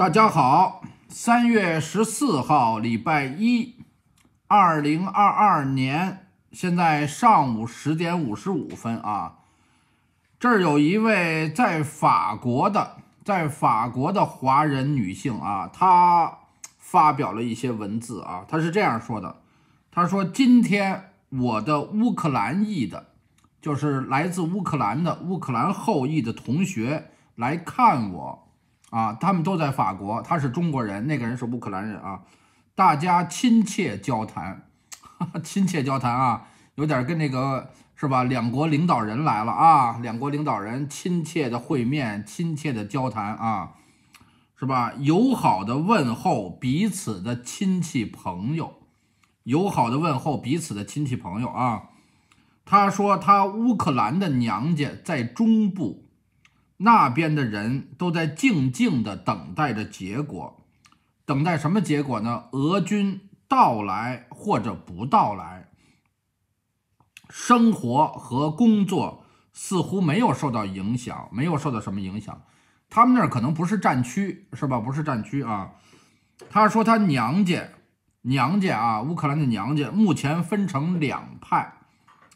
大家好，三月十四号礼拜一，二零二二年，现在上午十点五十五分啊。这儿有一位在法国的，在法国的华人女性啊，她发表了一些文字啊，她是这样说的：她说，今天我的乌克兰裔的，就是来自乌克兰的乌克兰后裔的同学来看我。啊，他们都在法国。他是中国人，那个人是乌克兰人啊。大家亲切交谈，哈 哈亲切交谈啊，有点跟那个是吧？两国领导人来了啊，两国领导人亲切的会面，亲切的交谈啊，是吧？友好的问候彼此的亲戚朋友，友好的问候彼此的亲戚朋友啊。他说他乌克兰的娘家在中部。那边的人都在静静的等待着结果，等待什么结果呢？俄军到来或者不到来，生活和工作似乎没有受到影响，没有受到什么影响。他们那儿可能不是战区，是吧？不是战区啊。他说他娘家，娘家啊，乌克兰的娘家目前分成两派，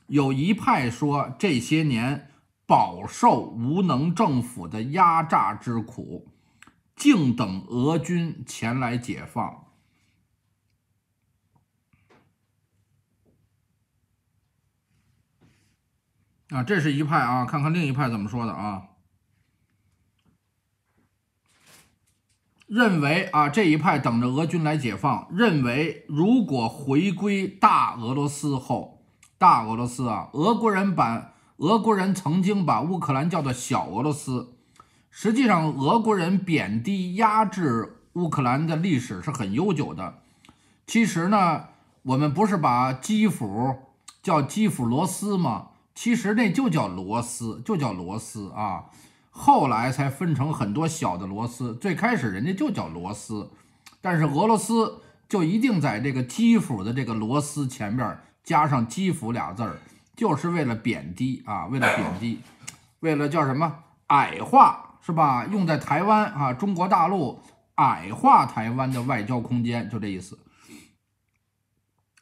有一派说这些年。饱受无能政府的压榨之苦，静等俄军前来解放。啊，这是一派啊，看看另一派怎么说的啊？认为啊，这一派等着俄军来解放，认为如果回归大俄罗斯后，大俄罗斯啊，俄国人把。俄国人曾经把乌克兰叫做小俄罗斯，实际上，俄国人贬低压制乌克兰的历史是很悠久的。其实呢，我们不是把基辅叫基辅罗斯吗？其实那就叫罗斯，就叫罗斯啊。后来才分成很多小的罗斯。最开始人家就叫罗斯，但是俄罗斯就一定在这个基辅的这个罗斯前面加上基辅俩字儿。就是为了贬低啊，为了贬低，为了叫什么矮化是吧？用在台湾啊，中国大陆矮化台湾的外交空间，就这意思。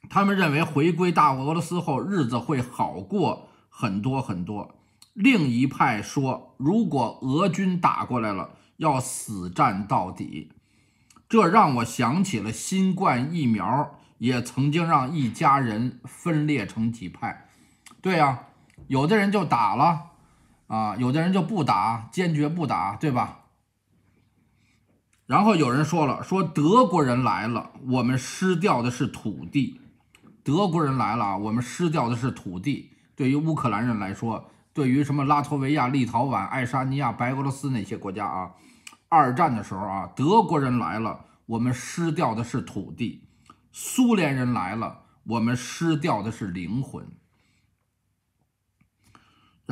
他们认为回归大俄罗斯后日子会好过很多很多。另一派说，如果俄军打过来了，要死战到底。这让我想起了新冠疫苗，也曾经让一家人分裂成几派。对呀，有的人就打了，啊，有的人就不打，坚决不打，对吧？然后有人说了，说德国人来了，我们失掉的是土地；德国人来了，我们失掉的是土地。对于乌克兰人来说，对于什么拉脱维亚、立陶宛、爱沙尼亚、白俄罗斯那些国家啊，二战的时候啊，德国人来了，我们失掉的是土地；苏联人来了，我们失掉的是灵魂。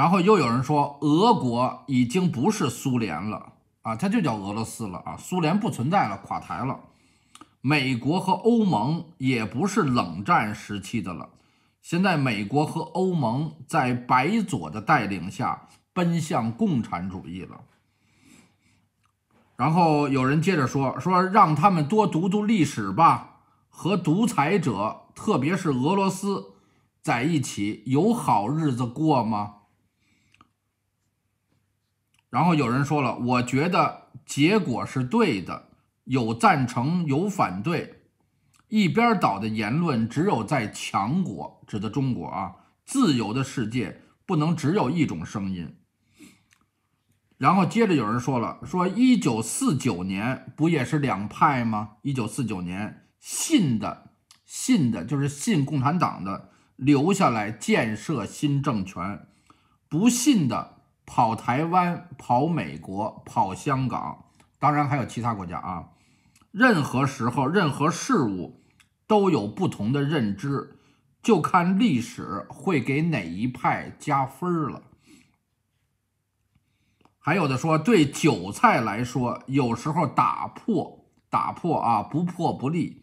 然后又有人说，俄国已经不是苏联了啊，它就叫俄罗斯了啊，苏联不存在了，垮台了。美国和欧盟也不是冷战时期的了，现在美国和欧盟在白左的带领下奔向共产主义了。然后有人接着说，说让他们多读读历史吧，和独裁者，特别是俄罗斯在一起，有好日子过吗？然后有人说了，我觉得结果是对的，有赞成，有反对，一边倒的言论只有在强国，指的中国啊，自由的世界不能只有一种声音。然后接着有人说了，说一九四九年不也是两派吗？一九四九年信的，信的就是信共产党的，留下来建设新政权，不信的。跑台湾，跑美国，跑香港，当然还有其他国家啊。任何时候，任何事物都有不同的认知，就看历史会给哪一派加分了。还有的说，对韭菜来说，有时候打破打破啊，不破不立，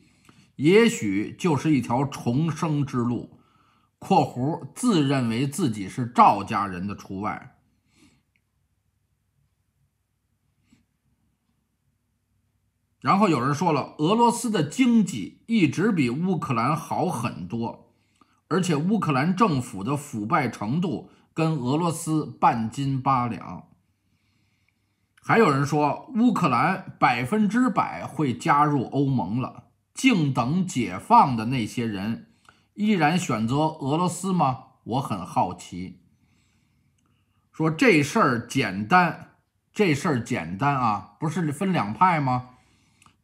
也许就是一条重生之路。（括弧自认为自己是赵家人的除外。）然后有人说了，俄罗斯的经济一直比乌克兰好很多，而且乌克兰政府的腐败程度跟俄罗斯半斤八两。还有人说乌克兰百分之百会加入欧盟了，静等解放的那些人依然选择俄罗斯吗？我很好奇。说这事儿简单，这事儿简单啊，不是分两派吗？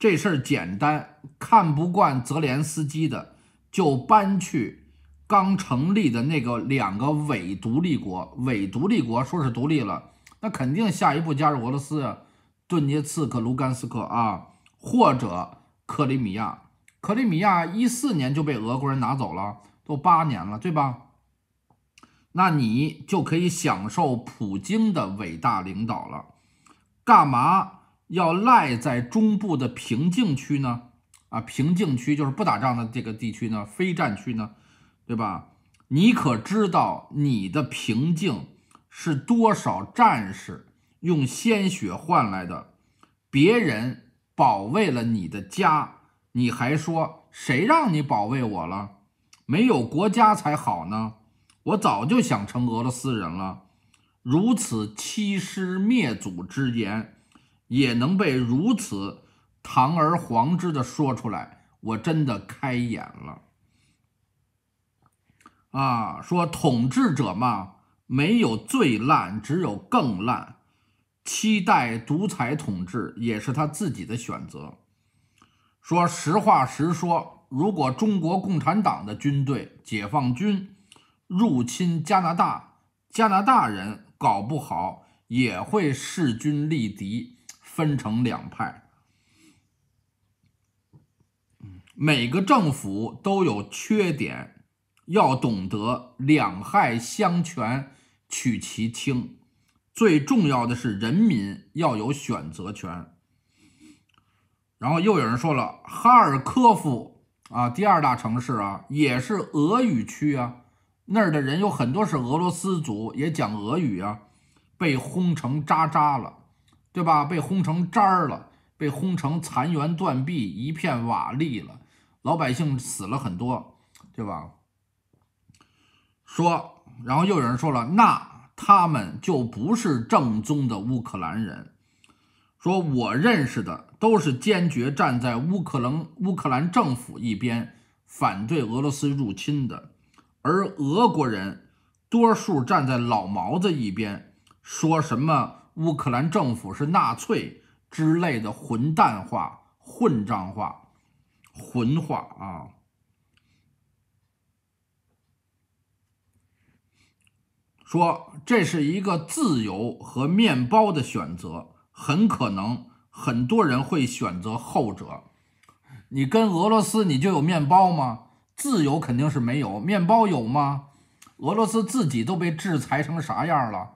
这事儿简单，看不惯泽连斯基的就搬去刚成立的那个两个伪独立国，伪独立国说是独立了，那肯定下一步加入俄罗斯，顿涅茨克、卢甘斯克啊，或者克里米亚，克里米亚一四年就被俄国人拿走了，都八年了，对吧？那你就可以享受普京的伟大领导了，干嘛？要赖在中部的平静区呢？啊，平静区就是不打仗的这个地区呢，非战区呢，对吧？你可知道你的平静是多少战士用鲜血换来的？别人保卫了你的家，你还说谁让你保卫我了？没有国家才好呢！我早就想成俄罗斯人了。如此欺师灭祖之言！也能被如此堂而皇之的说出来，我真的开眼了。啊，说统治者嘛，没有最烂，只有更烂。期待独裁统治也是他自己的选择。说实话，实说，如果中国共产党的军队解放军入侵加拿大，加拿大人搞不好也会势均力敌。分成两派，每个政府都有缺点，要懂得两害相权取其轻。最重要的是，人民要有选择权。然后又有人说了，哈尔科夫啊，第二大城市啊，也是俄语区啊，那儿的人有很多是俄罗斯族，也讲俄语啊，被轰成渣渣了。对吧？被轰成渣儿了，被轰成残垣断壁，一片瓦砾了。老百姓死了很多，对吧？说，然后又有人说了，那他们就不是正宗的乌克兰人。说，我认识的都是坚决站在乌克兰乌克兰政府一边，反对俄罗斯入侵的，而俄国人多数站在老毛子一边，说什么？乌克兰政府是纳粹之类的混蛋话、混账话、混话啊！说这是一个自由和面包的选择，很可能很多人会选择后者。你跟俄罗斯，你就有面包吗？自由肯定是没有，面包有吗？俄罗斯自己都被制裁成啥样了？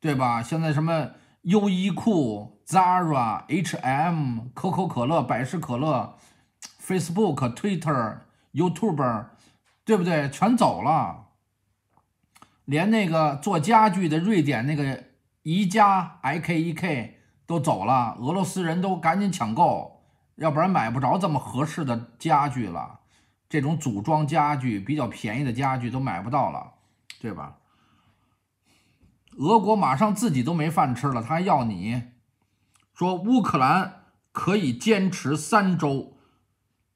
对吧？现在什么优衣库、Zara、H&M、可口可乐、百事可乐、Facebook、Twitter、YouTube，对不对？全走了。连那个做家具的瑞典那个宜家 i k e k 都走了，俄罗斯人都赶紧抢购，要不然买不着这么合适的家具了。这种组装家具、比较便宜的家具都买不到了，对吧？俄国马上自己都没饭吃了，他还要你说乌克兰可以坚持三周，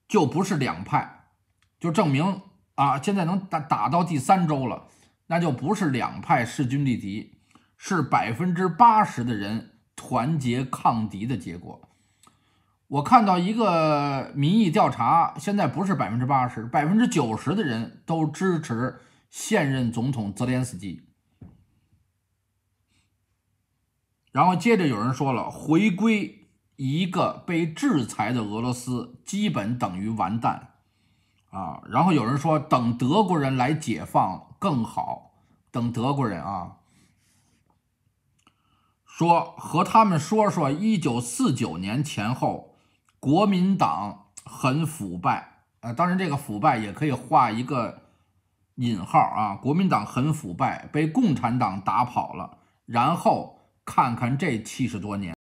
就不是两派，就证明啊，现在能打打到第三周了，那就不是两派势均力敌，是百分之八十的人团结抗敌的结果。我看到一个民意调查，现在不是百分之八十，百分之九十的人都支持现任总统泽连斯基。然后接着有人说了，回归一个被制裁的俄罗斯，基本等于完蛋，啊！然后有人说，等德国人来解放更好。等德国人啊，说和他们说说，一九四九年前后，国民党很腐败，呃，当然这个腐败也可以画一个引号啊。国民党很腐败，被共产党打跑了，然后。看看这七十多年。